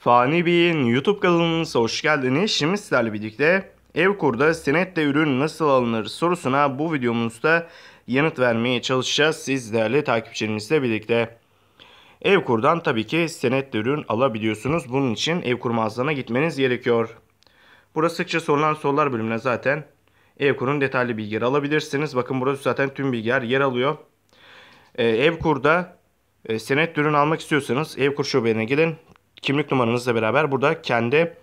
Fani Bey'in YouTube kanalımıza hoş geldiniz. Şimdi sizlerle birlikte Evkur'da senetle ürün nasıl alınır sorusuna bu videomuzda yanıt vermeye çalışacağız. Siz değerli takipçilerimizle birlikte. Evkur'dan tabii ki senetle ürün alabiliyorsunuz. Bunun için Evkur mağazana gitmeniz gerekiyor. Burası sıkça sorulan sorular bölümüne zaten Evkur'un detaylı bilgileri alabilirsiniz. Bakın burası zaten tüm bilgiler yer alıyor. Ee, Evkur'da e, senet ürün almak istiyorsanız Evkur şubelerine gidin kimlik numaranızla beraber burada kendi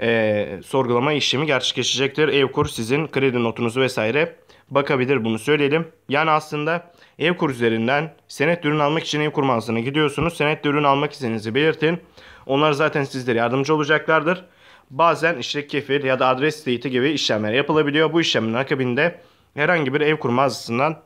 e, sorgulama işlemi gerçekleşecektir. Evkur sizin kredi notunuzu vesaire bakabilir bunu söyleyelim. Yani aslında Evkur üzerinden senet ürün almak için Evkur mağazasına gidiyorsunuz. Senet ürün almak istediğinizi belirtin. Onlar zaten sizlere yardımcı olacaklardır. Bazen işte kefil ya da adres teyiti gibi işlemler yapılabiliyor. Bu işlemin akabinde herhangi bir Evkur mağazasından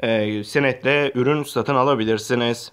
e, senetle ürün satın alabilirsiniz.